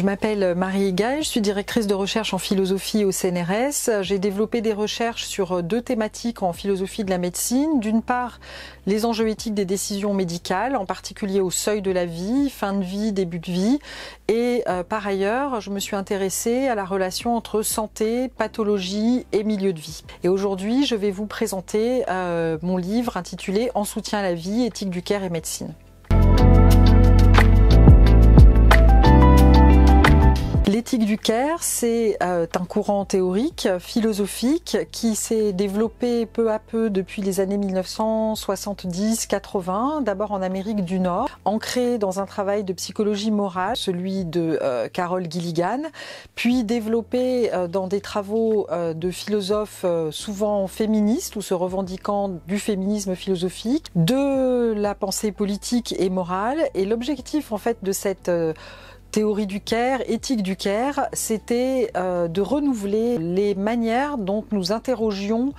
Je m'appelle Marie gage je suis directrice de recherche en philosophie au CNRS. J'ai développé des recherches sur deux thématiques en philosophie de la médecine. D'une part, les enjeux éthiques des décisions médicales, en particulier au seuil de la vie, fin de vie, début de vie. Et euh, par ailleurs, je me suis intéressée à la relation entre santé, pathologie et milieu de vie. Et aujourd'hui, je vais vous présenter euh, mon livre intitulé En soutien à la vie, éthique du care et médecine. L'éthique du Caire, c'est euh, un courant théorique, philosophique, qui s'est développé peu à peu depuis les années 1970-80, d'abord en Amérique du Nord, ancré dans un travail de psychologie morale, celui de Carole euh, Carol Gilligan, puis développé euh, dans des travaux de philosophes souvent féministes ou se revendiquant du féminisme philosophique, de la pensée politique et morale. Et l'objectif en fait de cette théorie du caire, éthique du caire, c'était euh, de renouveler les manières dont nous interrogions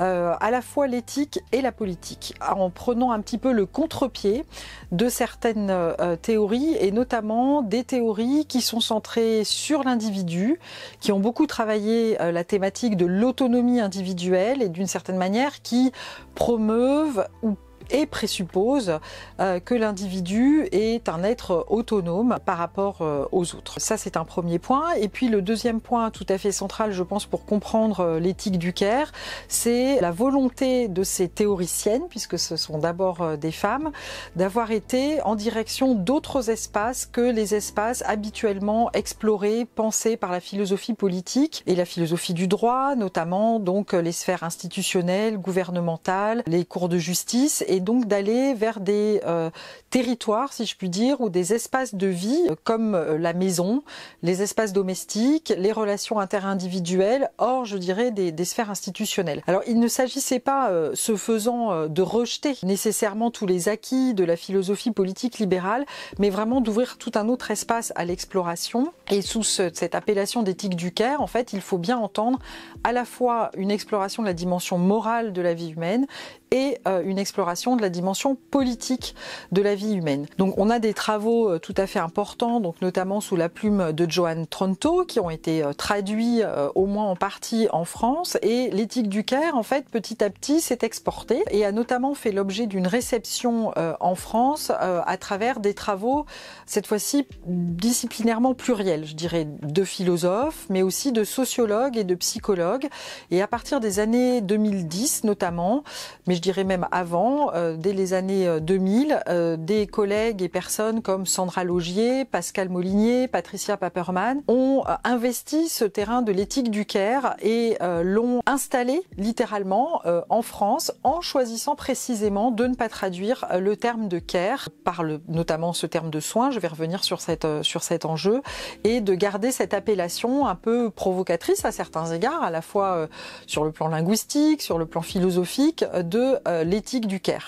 euh, à la fois l'éthique et la politique, en prenant un petit peu le contre-pied de certaines euh, théories, et notamment des théories qui sont centrées sur l'individu, qui ont beaucoup travaillé la thématique de l'autonomie individuelle et d'une certaine manière qui promeuvent ou et présuppose euh, que l'individu est un être autonome par rapport euh, aux autres. Ça, c'est un premier point. Et puis le deuxième point tout à fait central, je pense, pour comprendre euh, l'éthique du Caire, c'est la volonté de ces théoriciennes, puisque ce sont d'abord des femmes, d'avoir été en direction d'autres espaces que les espaces habituellement explorés, pensés par la philosophie politique et la philosophie du droit, notamment donc les sphères institutionnelles, gouvernementales, les cours de justice et et donc d'aller vers des euh, territoires, si je puis dire, ou des espaces de vie euh, comme euh, la maison, les espaces domestiques, les relations interindividuelles, hors, je dirais, des, sphères institutionnelles. Alors il ne s'agissait pas, se ce faisant, de rejeter nécessairement tous les acquis de la philosophie politique libérale, mais vraiment d'ouvrir tout un autre espace à l'exploration. Et sous cette appellation d'éthique du Caire, en fait, il faut bien entendre à la fois une exploration de la dimension morale de la vie humaine et une exploration de la dimension politique de la vie humaine. Donc on a des travaux euh, tout à fait importants, donc notamment sous la plume de Joan Tronto, qui ont été euh, traduits euh, au moins en partie en France, et l'éthique du Caire, en fait, petit à petit, s'est exportée et a notamment fait l'objet d'une réception en France à travers des travaux, cette fois-ci disciplinairement pluriels, je dirais, de philosophes, mais aussi de sociologues et de psychologues. Et à partir des années 2010 notamment, mais je dirais même avant, euh, dès les années 2000 euh, euh, des collègues et personnes comme Sandra Logier, Pascal Molinier, Patricia Paperman ont investi ce terrain de l'éthique du CARE et l'ont installé littéralement en France en choisissant précisément de ne pas traduire le terme de CARE par le, notamment ce terme de soins. je vais revenir sur, cette, sur cet enjeu, et de garder cette appellation un peu provocatrice à certains égards, à la fois sur le plan linguistique, sur le plan philosophique, de l'éthique du CARE.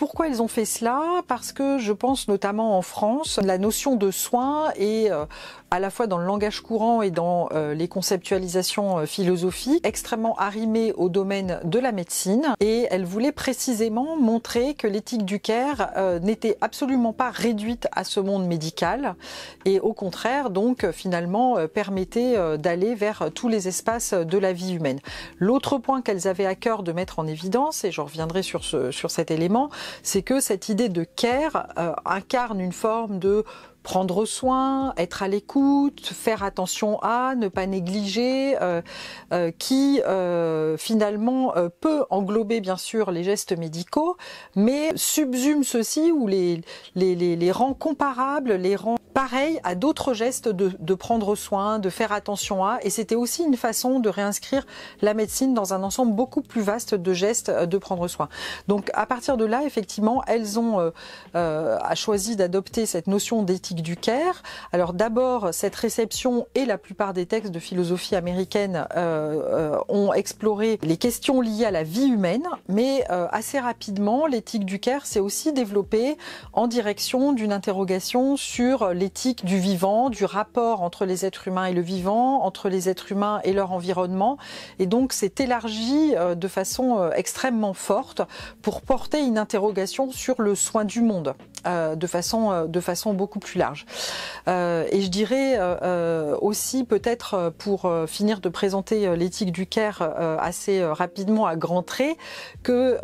Pourquoi elles ont fait cela Parce que je pense notamment en France, la notion de soin est euh, à la fois dans le langage courant et dans euh, les conceptualisations euh, philosophiques extrêmement arrimée au domaine de la médecine et elles voulaient précisément montrer que l'éthique du care n'était absolument pas réduite à ce monde médical et au contraire donc finalement permettait d'aller vers tous les espaces de la vie humaine. L'autre point qu'elles avaient à cœur de mettre en évidence et je reviendrai sur, ce, sur cet élément, c'est que cette idée de care euh, incarne une forme de prendre soin, être à l'écoute, faire attention à, ne pas négliger, euh, euh, qui euh, finalement peut englober bien sûr les gestes médicaux, mais subsume ceci ou les, les, les, rend comparables, les rend pareils à d'autres gestes de, de, prendre soin, de faire attention à. Et c'était aussi une façon de réinscrire la médecine dans un ensemble beaucoup plus vaste de gestes de prendre soin. Donc à partir de là, effectivement, elles ont euh, choisi d'adopter cette notion d'éthique du Caire. Alors d'abord, cette réception et la plupart des textes de philosophie américaine euh, euh, ont exploré les questions liées à la vie humaine, mais euh, assez rapidement, l'éthique du Caire s'est aussi développée en direction d'une interrogation sur l'éthique du vivant, du rapport entre les êtres humains et le vivant, entre les êtres humains et leur environnement, et donc s'est élargie de façon extrêmement forte pour porter une interrogation sur le soin du monde. Euh, de, façon, euh, de façon beaucoup plus large. Euh, et je dirais aussi peut-être pour finir de présenter l'éthique du CARE assez rapidement à grands traits que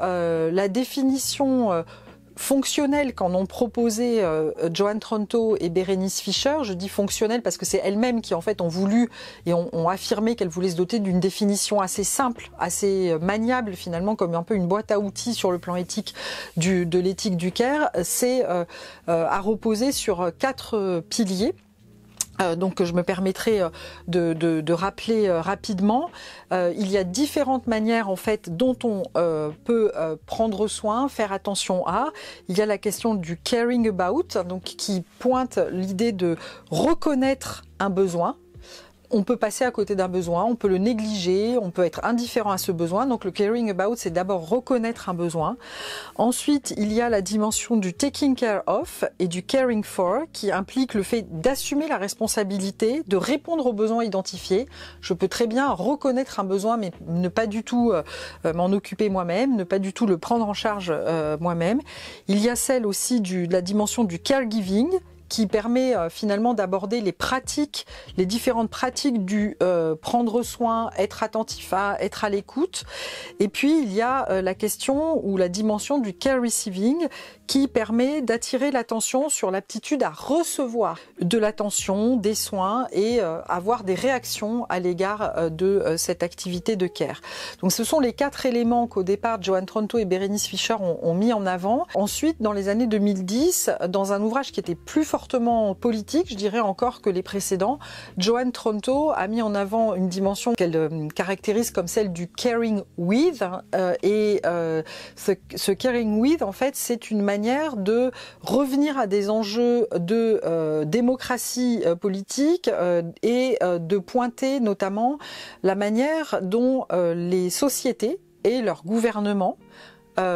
la définition fonctionnel qu'en ont proposé euh, Joanne Tronto et Berenice Fischer. Je dis fonctionnel parce que c'est elles-mêmes qui en fait ont voulu et ont, affirmé qu'elles voulaient se doter d'une définition assez simple, assez euh, maniable finalement, comme un peu une boîte à outils sur le plan éthique du, de l'éthique du CARE. C'est euh, euh, à reposer sur quatre piliers. Euh, donc je me permettrai euh, de, rappeler euh, rapidement, il y a différentes manières en fait dont on peut prendre soin, faire attention à. Il y a la question du caring about, donc qui pointe l'idée de reconnaître un besoin, on peut passer à côté d'un besoin, on peut le négliger, on peut être indifférent à ce besoin. Donc le caring about, c'est d'abord reconnaître un besoin. Ensuite, il y a la dimension du taking care of et du caring for, qui implique le fait d'assumer la responsabilité, de répondre aux besoins identifiés. Je peux très bien reconnaître un besoin, mais ne pas du tout euh, m'en occuper moi-même, ne pas du tout le prendre en charge euh, moi-même. Il y a celle aussi du, de la dimension du caregiving, qui permet euh, finalement d'aborder les pratiques, les différentes pratiques du euh, prendre soin, être attentif à, être à l'écoute. Et puis il y a euh, la question ou la dimension du care receiving qui permet d'attirer l'attention sur l'aptitude à recevoir de l'attention, des soins et avoir des réactions à l'égard de cette activité de care. Donc ce sont les quatre éléments qu'au départ Joan Tronto et Berenice Fischer ont, ont mis en avant. Ensuite, dans les années 2010, dans un ouvrage qui était plus politique, je dirais encore que les précédents. Joanne Tronto a mis en avant une dimension qu'elle euh, caractérise comme celle du caring with. Hein, euh, et euh, ce, caring with, en fait, c'est une manière de revenir à des enjeux de démocratie politique et de pointer notamment la manière dont les sociétés et leurs gouvernements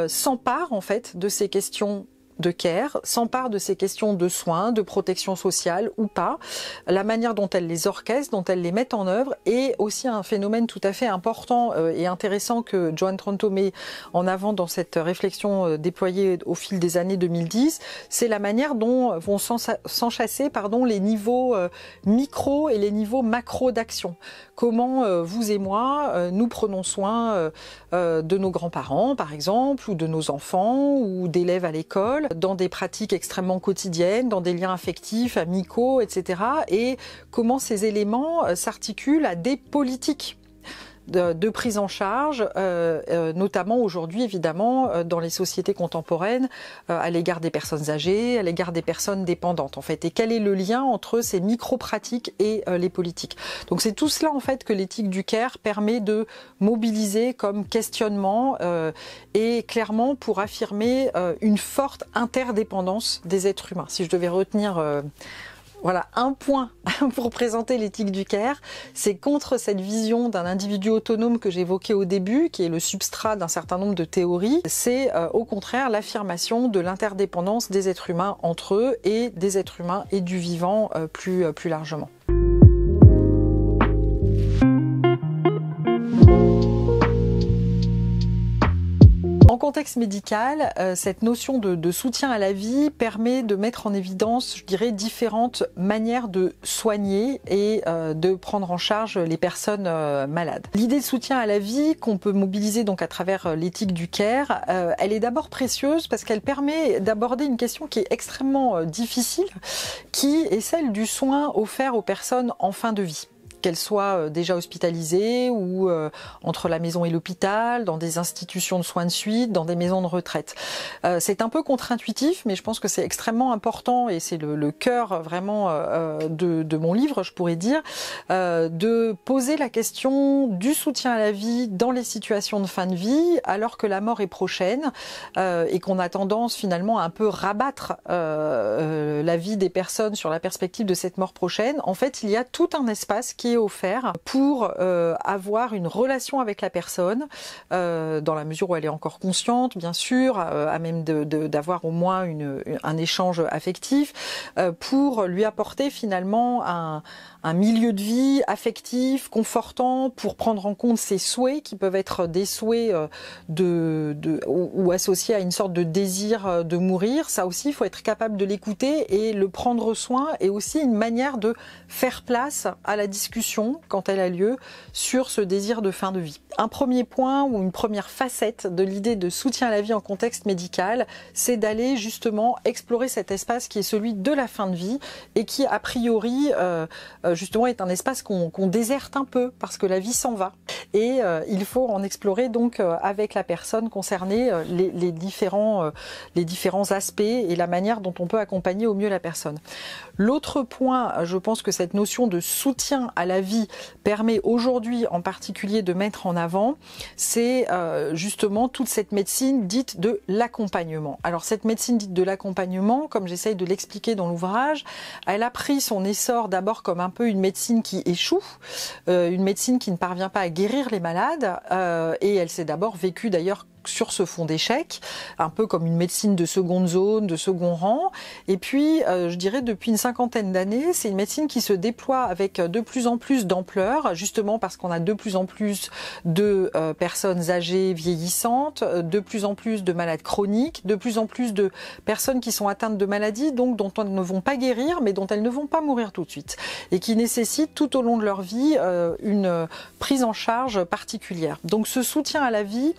s'emparent en fait de ces questions de care s'empare de ces questions de soins, de protection sociale ou pas, la manière dont elles les orchestrent, dont elles les mettent en œuvre, et aussi un phénomène tout à fait important euh, et intéressant que Joan Tronto met en avant dans cette réflexion euh, déployée au fil des années 2010, c'est la manière dont vont s'enchasser pardon les niveaux euh, micro et les niveaux macro d'action. Comment vous et moi nous prenons soin de nos grands-parents par exemple ou de nos enfants ou d'élèves à l'école dans des pratiques extrêmement quotidiennes, dans des liens affectifs, amicaux, etc. Et comment ces éléments euh, s'articulent à des politiques de, de prise en charge, euh, euh, notamment aujourd'hui évidemment euh, dans les sociétés contemporaines à l'égard des personnes âgées, à l'égard des personnes dépendantes en fait. Et quel est le lien entre ces micro-pratiques et les politiques Donc c'est tout cela en fait que l'éthique du CARE permet de mobiliser comme questionnement et clairement pour affirmer une forte interdépendance des êtres humains. Si je devais retenir voilà un point pour présenter l'éthique du Caire, C'est contre cette vision d'un individu autonome que j'évoquais au début, qui est le substrat d'un certain nombre de théories. C'est euh, au contraire l'affirmation de l'interdépendance des êtres humains entre eux et des êtres humains et du vivant euh, euh, plus largement. contexte médical, euh, cette notion de, soutien à la vie permet de mettre en évidence, je dirais, différentes manières de soigner et euh, de prendre en charge les personnes euh, malades. L'idée de soutien à la vie qu'on peut mobiliser donc à travers l'éthique du care, elle est d'abord précieuse parce qu'elle permet d'aborder une question qui est extrêmement difficile, qui est celle du soin offert aux personnes en fin de vie qu'elles soient euh, déjà hospitalisées ou euh, entre la maison et l'hôpital, dans des institutions de soins de suite, dans des maisons de retraite. Euh, c'est un peu contre-intuitif, mais je pense que c'est extrêmement important et c'est le, cœur vraiment de, de, mon livre, je pourrais dire, de poser la question du soutien à la vie dans les situations de fin de vie, alors que la mort est prochaine et qu'on a tendance finalement à un peu rabattre la vie des personnes sur la perspective de cette mort prochaine. En fait, il y a tout un espace qui offert pour euh, avoir une relation avec la personne, euh, dans la mesure où elle est encore consciente, bien sûr, euh, à même d'avoir au moins un échange affectif, pour lui apporter finalement un, un milieu de vie affectif, confortant, pour prendre en compte ses souhaits, qui peuvent être des souhaits euh, de, de ou, associés à une sorte de désir euh, de mourir. Ça aussi, il faut être capable de l'écouter et le prendre soin, et aussi une manière de faire place à la discussion, quand elle a lieu, sur ce désir de fin de vie. Un premier point ou une première facette de l'idée de soutien à la vie en contexte médical, c'est d'aller justement explorer cet espace qui est celui de la fin de vie et qui, a priori, euh, euh, justement est un espace qu'on déserte un peu parce que la vie s'en va. Et euh, il faut en explorer donc euh, avec la personne concernée les, différents, les différents aspects et la manière dont on peut accompagner au mieux la personne. L'autre point, je pense que cette notion de soutien à la vie permet aujourd'hui en particulier de mettre en avant, c'est justement toute cette médecine dite de l'accompagnement. Alors cette médecine dite de l'accompagnement, comme j'essaye de l'expliquer dans l'ouvrage, elle a pris son essor d'abord comme un peu une médecine qui échoue, euh, une médecine qui ne parvient pas à guérir les malades. Euh, et elle s'est d'abord vécue d'ailleurs sur ce fond d'échec, un peu comme une médecine de seconde zone, de second rang. Et puis, euh, je dirais, depuis une cinquantaine d'années, c'est une médecine qui se déploie avec de plus en plus d'ampleur, justement parce qu'on a de plus en plus de euh, personnes âgées vieillissantes, de plus en plus de malades chroniques, de plus en plus de personnes qui sont atteintes de maladies, donc dont elles ne vont pas guérir, mais dont elles ne vont pas mourir tout de suite, et qui nécessitent tout au long de leur vie euh, une prise en charge particulière. Donc ce soutien à la vie,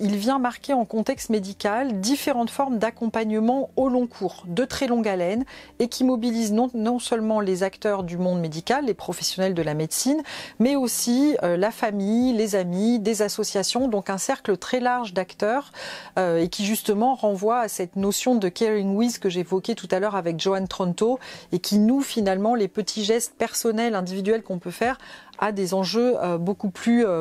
il vient marquer en contexte médical différentes formes d'accompagnement au long cours, de très longue haleine, et qui mobilisent non, seulement les acteurs du monde médical, les professionnels de la médecine, mais aussi euh, la famille, les amis, des associations, donc un cercle très large d'acteurs, euh, et qui justement renvoie à cette notion de caring with que j'évoquais tout à l'heure avec Joan Tronto, et qui nous, finalement les petits gestes personnels, individuels qu'on peut faire à des enjeux euh, beaucoup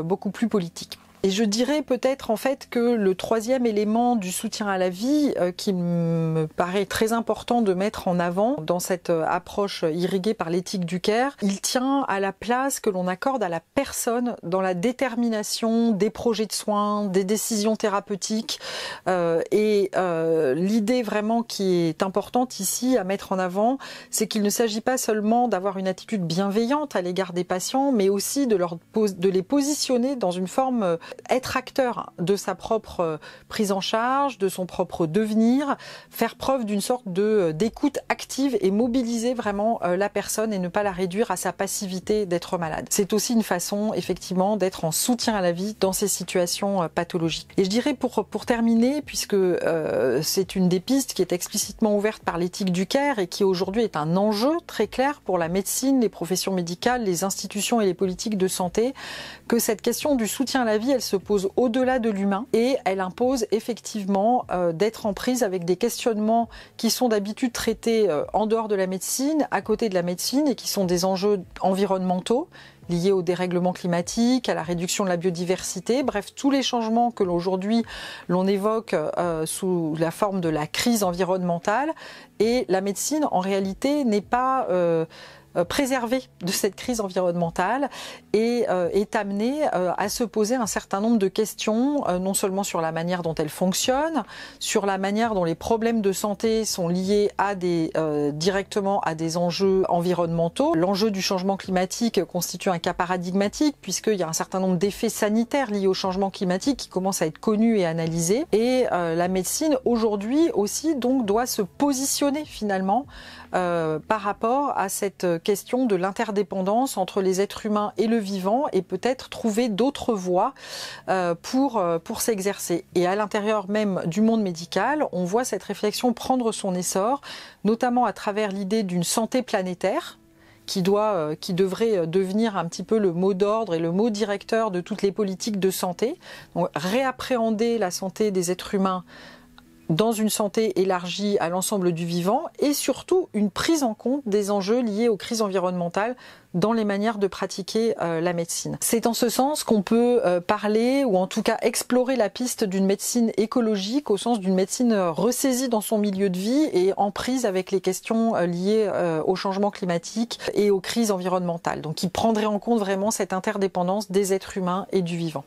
beaucoup plus politiques. Et je dirais peut-être en fait que le troisième élément du soutien à la vie euh, me paraît très important de mettre en avant dans cette euh, approche irriguée par l'éthique du CARE, il tient à la place que l'on accorde à la personne dans la détermination des projets de soins, des décisions thérapeutiques. Euh, et euh, l'idée vraiment qui est importante ici à mettre en avant, c'est qu'il ne s'agit pas seulement d'avoir une attitude bienveillante à l'égard des patients, mais aussi de, leur, de les positionner dans une forme euh, être acteur de sa propre euh, prise en charge, de son propre devenir, faire preuve d'une sorte de euh, d'écoute active et mobiliser vraiment euh, la personne et ne pas la réduire à sa passivité d'être malade. C'est aussi une façon effectivement d'être en soutien à la vie dans ces situations pathologiques. Et je dirais pour pour terminer puisque c'est une des pistes qui est explicitement ouverte par l'éthique du CARE et qui aujourd'hui est un enjeu très clair pour la médecine, les professions médicales, les institutions et les politiques de santé que cette question du soutien à la vie elle se pose au-delà de l'humain et elle impose effectivement euh, d'être en prise avec des questionnements qui sont d'habitude traités euh, en dehors de la médecine, à côté de la médecine et qui sont des enjeux environnementaux liés au dérèglement climatique, à la réduction de la biodiversité, bref, tous les changements que aujourd'hui l'on évoque euh, sous la forme de la crise environnementale. Et la médecine, en réalité, n'est pas... Euh, Préserver de cette crise environnementale et euh, est amenée euh, à se poser un certain nombre de questions, non seulement sur la manière dont elle fonctionne, sur la manière dont les problèmes de santé sont liés à des, directement à des enjeux environnementaux. L'enjeu du changement climatique constitue un cas paradigmatique puisqu'il y a un certain nombre d'effets sanitaires liés au changement climatique qui commencent à être connus et analysés. Et la médecine aujourd'hui aussi donc doit se positionner finalement euh, par rapport à cette question de l'interdépendance entre les êtres humains et le vivant et peut-être trouver d'autres voies euh, euh, pour, s'exercer. Et à l'intérieur même du monde médical, on voit cette réflexion prendre son essor, notamment à travers l'idée d'une santé planétaire, qui, doit, qui devrait devenir un petit peu le mot d'ordre et le mot directeur de toutes les politiques de santé. réappréhender la santé des êtres humains dans une santé élargie à l'ensemble du vivant et surtout une prise en compte des enjeux liés aux crises environnementales dans les manières de pratiquer euh, la médecine. C'est en ce sens qu'on peut euh, parler ou en tout cas explorer la piste d'une médecine écologique au sens d'une médecine euh, ressaisie dans son milieu de vie et en prise avec les questions liées au changement climatique et aux crises environnementales. Donc qui prendrait en compte vraiment cette interdépendance des êtres humains et du vivant.